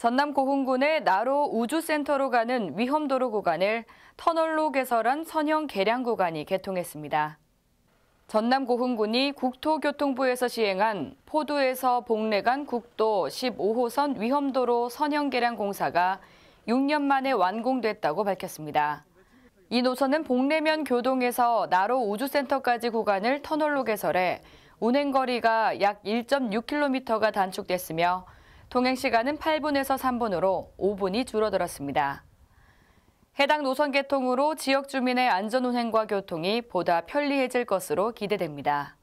전남 고흥군의 나로 우주센터로 가는 위험도로 구간을 터널로 개설한 선형 개량 구간이 개통했습니다. 전남 고흥군이 국토교통부에서 시행한 포도에서 복래간 국도 15호선 위험도로 선형 개량 공사가 6년 만에 완공됐다고 밝혔습니다. 이 노선은 복래면 교동에서 나로 우주센터까지 구간을 터널로 개설해 운행거리가 약 1.6km가 단축됐으며 통행 시간은 8분에서 3분으로 5분이 줄어들었습니다. 해당 노선 개통으로 지역 주민의 안전 운행과 교통이 보다 편리해질 것으로 기대됩니다.